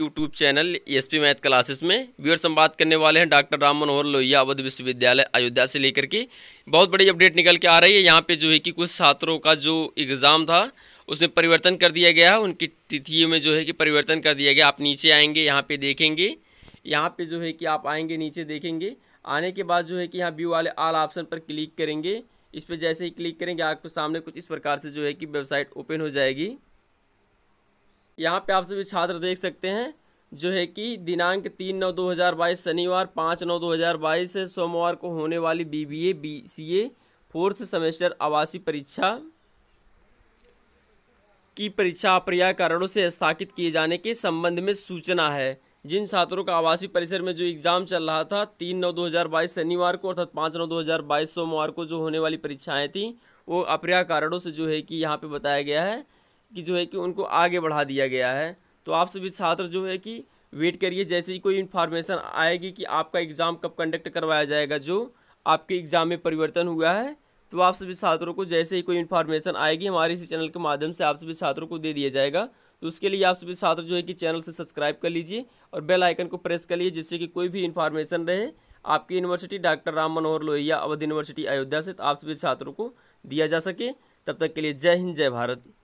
YouTube channel S P math classes में हम बात करने वाले हैं डॉक्टर राम मनोहर लोहिया अवध विश्वविद्यालय अयोध्या से लेकर के बहुत बड़ी अपडेट निकल के आ रही है यहाँ पे जो है कि कुछ छात्रों का जो एग्ज़ाम था उसमें परिवर्तन कर दिया गया है उनकी तिथियों में जो है कि परिवर्तन कर दिया गया आप नीचे आएंगे यहाँ पर देखेंगे यहाँ पर जो है कि आप आएँगे नीचे देखेंगे आने के बाद जो है कि यहाँ व्यू वाले आल ऑप्शन पर क्लिक करेंगे इस पर जैसे ही क्लिक करेंगे आपके सामने कुछ इस प्रकार से जो है कि वेबसाइट ओपन हो जाएगी यहाँ पे आप सभी छात्र देख सकते हैं जो है कि दिनांक तीन नौ दो हज़ार बाईस शनिवार पाँच नौ दो हज़ार बाईस सोमवार को होने वाली B B A B C A fourth semester आवासीय परीक्षा की परीक्षा अप्रिया कारणों से स्थापित किए जाने के संबंध में सूचना है जिन छात्रों का आवासीय परिसर में जो एग्ज़ाम चल रहा था तीन नौ दो हज़ार बाईस शनिवार को अर्थात पाँच नौ दो हज़ार बाईस सोमवार को जो होने वाली परीक्षाएँ थी वो अप्रिया कारणों से जो है कि यहाँ पर बताया गया है कि जो है कि उनको आगे बढ़ा दिया गया है तो आप सभी छात्र जो है कि वेट करिए जैसे ही कोई इन्फॉर्मेशन आएगी कि आपका एग्ज़ाम कब कंडक्ट करवाया जाएगा जो आपके एग्ज़ाम में परिवर्तन हुआ है तो आप सभी छात्रों को जैसे ही कोई इन्फॉर्मेशन आएगी हमारे इसी चैनल के माध्यम से आप सभी छात्रों को दे दिया जाएगा तो उसके लिए आप सभी छात्र जो है कि चैनल से सब्सक्राइब कर लीजिए और बेल आइकन को प्रेस कर लीजिए जिससे कि कोई भी इन्फॉर्मेशन रहे आपकी university doctor Ram Manohar Lohia Awadh university Ayodhya से तो आप सभी छात्रों को दिया जा सके तब तक के लिए जय हिंद जय भारत